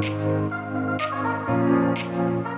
Thank you.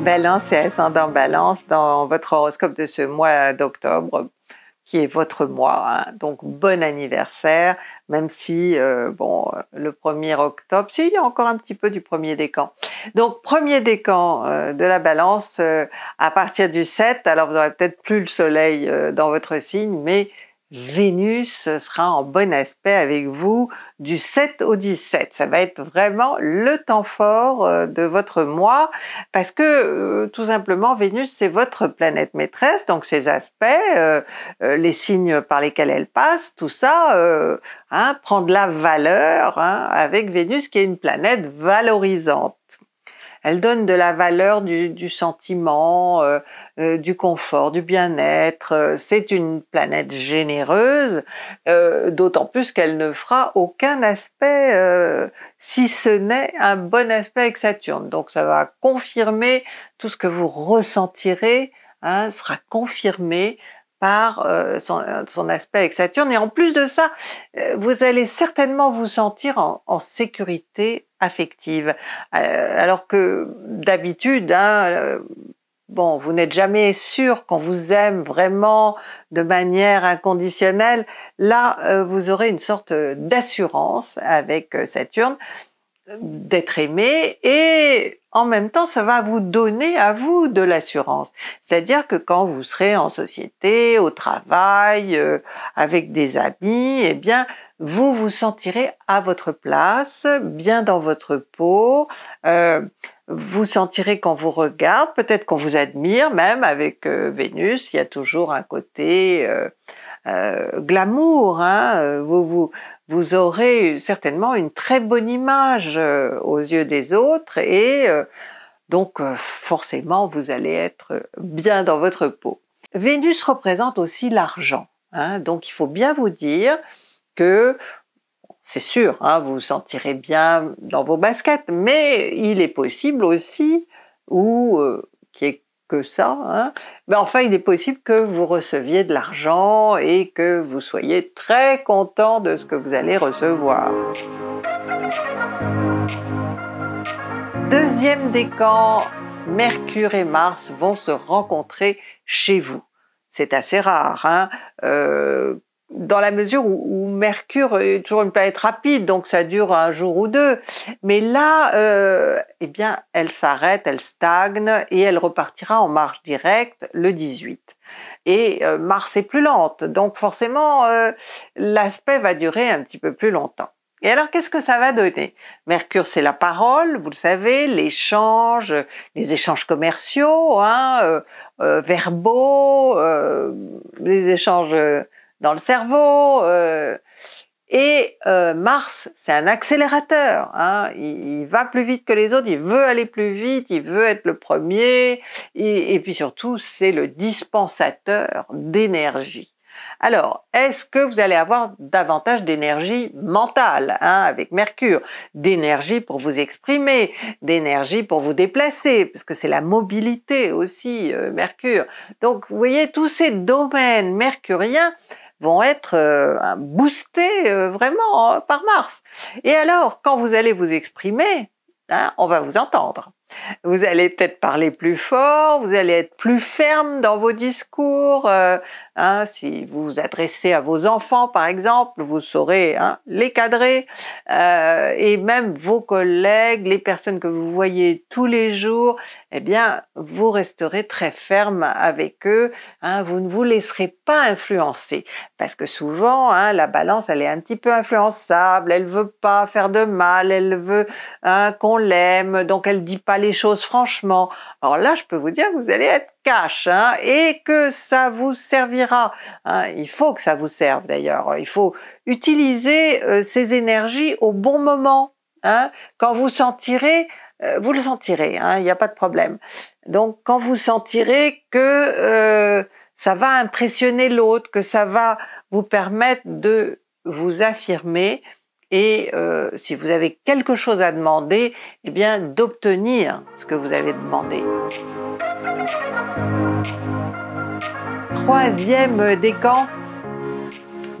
Balance et ascendant Balance dans votre horoscope de ce mois d'octobre, qui est votre mois. Hein. Donc bon anniversaire, même si, euh, bon, le 1er octobre, si, il y a encore un petit peu du premier décan. Donc premier décan euh, de la balance, euh, à partir du 7, alors vous aurez peut-être plus le soleil dans votre signe, mais Vénus sera en bon aspect avec vous du 7 au 17. Ça va être vraiment le temps fort euh, de votre mois parce que euh, tout simplement Vénus c'est votre planète maîtresse donc ses aspects, euh, les signes par lesquels elle passe, tout ça hein, prend de la valeur hein, avec Vénus qui est une planète valorisante. Elle donne de la valeur du, sentiment, euh, euh, du confort, du bien-être. Euh, c'est une planète généreuse, d'autant plus qu'elle ne fera aucun aspect, si ce n'est un bon aspect avec Saturne. Donc ça va confirmer tout ce que vous ressentirez, hein, sera confirmé par euh, son, euh, son, aspect avec Saturne. Et en plus de ça, euh, vous allez certainement vous sentir en, sécurité affective. alors que d'habitude, hein, bon, vous n'êtes jamais sûr qu'on vous aime vraiment de manière inconditionnelle. Là, vous aurez une sorte d'assurance avec Saturne d'être aimé et en même temps ça va vous donner à vous de l'assurance. C'est-à-dire que quand vous serez en société, au travail, euh, avec des amis, eh bien vous vous sentirez à votre place, bien dans votre peau, euh, vous sentirez qu'on vous regarde, peut-être qu'on vous admire même avec euh, Vénus, il y a toujours un côté glamour, hein. vous, vous, vous aurez certainement une très bonne image euh, aux yeux des autres et euh, donc euh, forcément vous allez être bien dans votre peau. Vénus représente aussi l'argent, hein, donc il faut bien vous dire que c'est sûr, hein, vous vous sentirez bien dans vos baskets, mais il est possible aussi, ou qui est que ça, hein, enfin il est possible que vous receviez de l'argent et que vous soyez très content de ce que vous allez recevoir. Deuxième décan, Mercure et Mars vont se rencontrer chez vous. C'est assez rare. Hein euh, dans la mesure où, Mercure est toujours une planète rapide, donc ça dure un jour ou deux. Mais là, euh, eh bien, elle s'arrête, elle stagne et elle repartira en marche directe le 18. Et euh, Mars est plus lente, donc forcément, euh, l'aspect va durer un petit peu plus longtemps. Et alors, qu'est-ce que ça va donner Mercure, c'est la parole, vous le savez, l'échange, les échanges commerciaux, hein, euh, verbaux, les échanges dans le cerveau. Euh, et euh, Mars, c'est un accélérateur. Hein. Il, va plus vite que les autres, il veut aller plus vite, il veut être le premier. Et, puis surtout, c'est le dispensateur d'énergie. Alors, est-ce que vous allez avoir davantage d'énergie mentale hein, avec Mercure D'énergie pour vous exprimer, d'énergie pour vous déplacer, parce que c'est la mobilité aussi, euh, Mercure. Donc, vous voyez, tous ces domaines mercuriens vont être euh, boostés euh, vraiment euh, par Mars. Et alors, quand vous allez vous exprimer, hein, on va vous entendre. Vous allez peut-être parler plus fort, vous allez être plus ferme dans vos discours, Hein, si vous vous adressez à vos enfants, par exemple, vous saurez hein, les cadrer. Euh, et même vos collègues, les personnes que vous voyez tous les jours, eh bien, vous resterez très ferme avec eux. Hein, vous ne vous laisserez pas influencer. Parce que souvent, la balance, elle est un petit peu influençable. Elle veut pas faire de mal. Elle veut qu'on l'aime. Donc, elle dit pas les choses franchement. Alors là, je peux vous dire que vous allez être Hein, et que ça vous servira. Hein. il faut que ça vous serve d'ailleurs. Il faut utiliser euh, ces énergies au bon moment. Hein. quand vous sentirez, euh, vous le sentirez, il n'y a pas de problème. Donc quand vous sentirez que euh, ça va impressionner l'autre, que ça va vous permettre de vous affirmer et si vous avez quelque chose à demander, eh bien d'obtenir ce que vous avez demandé. Troisième décan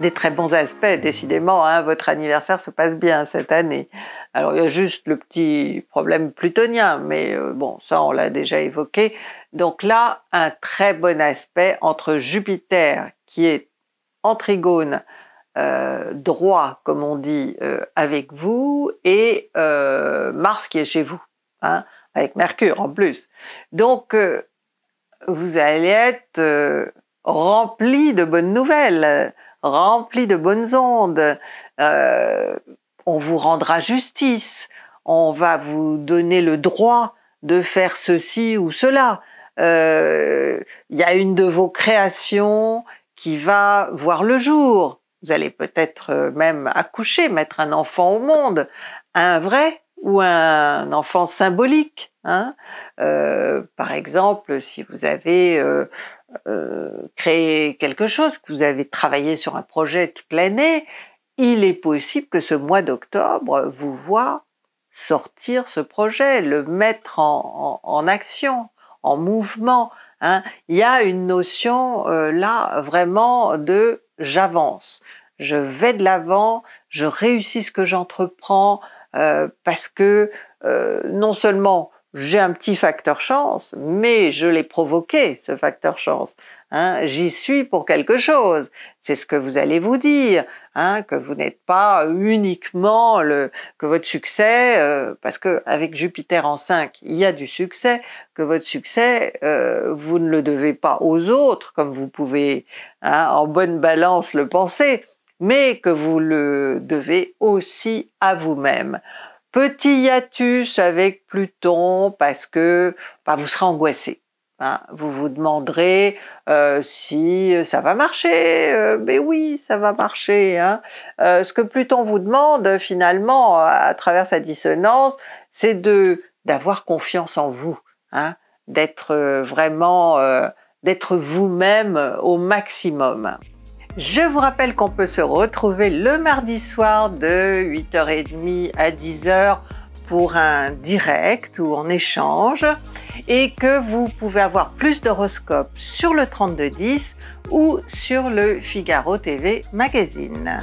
des très bons aspects, décidément. Hein, votre anniversaire se passe bien cette année. Alors, il y a juste le petit problème plutonien, mais euh, bon, ça, on l'a déjà évoqué. Donc là, un très bon aspect entre Jupiter, qui est en trigone euh, droit, comme on dit, euh, avec vous, et Mars qui est chez vous, hein, avec Mercure en plus. Donc, vous allez être euh, rempli de bonnes nouvelles, rempli de bonnes ondes. Euh, on vous rendra justice, on va vous donner le droit de faire ceci ou cela. Il euh, y a une de vos créations qui va voir le jour. Vous allez peut-être même accoucher, mettre un enfant au monde, un vrai ou un enfant symbolique. Hein. Euh, par exemple, si vous avez euh, euh, créé quelque chose, que vous avez travaillé sur un projet toute l'année, il est possible que ce mois d'octobre vous voit sortir ce projet, le mettre en, action, en mouvement. Hein. Il y a une notion là vraiment de j'avance, je vais de l'avant, je réussis ce que j'entreprends, euh, parce que euh, non seulement j'ai un petit facteur chance, mais je l'ai provoqué, ce facteur chance. Hein. J'y suis pour quelque chose. C'est ce que vous allez vous dire, hein, que vous n'êtes pas uniquement le, que votre succès, euh, parce que avec Jupiter en 5, il y a du succès, que votre succès, vous ne le devez pas aux autres, comme vous pouvez hein, en bonne balance le penser, mais que vous le devez aussi à vous-même. Petit hiatus avec Pluton parce que bah, vous serez angoissé. Hein, vous vous demanderez euh, si euh, ça va marcher. Euh, mais oui, ça va marcher. Hein. Euh, ce que Pluton vous demande finalement, à travers sa dissonance, c'est de d'avoir confiance en vous, hein, d'être euh, vraiment, d'être vous-même au maximum. Je vous rappelle qu'on peut se retrouver le mardi soir de 8h30 à 10h pour un direct ou en échange et que vous pouvez avoir plus d'horoscopes sur le 3210 ou sur le Figaro TV Magazine.